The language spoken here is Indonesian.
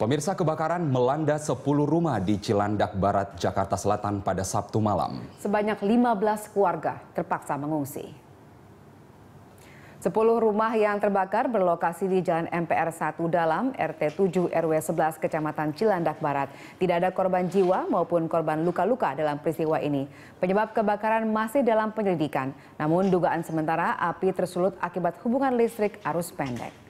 Pemirsa kebakaran melanda 10 rumah di Cilandak Barat, Jakarta Selatan pada Sabtu malam. Sebanyak 15 keluarga terpaksa mengungsi. 10 rumah yang terbakar berlokasi di Jalan MPR 1 Dalam, RT 7 RW 11 Kecamatan Cilandak Barat. Tidak ada korban jiwa maupun korban luka-luka dalam peristiwa ini. Penyebab kebakaran masih dalam penyelidikan. Namun dugaan sementara api tersulut akibat hubungan listrik arus pendek.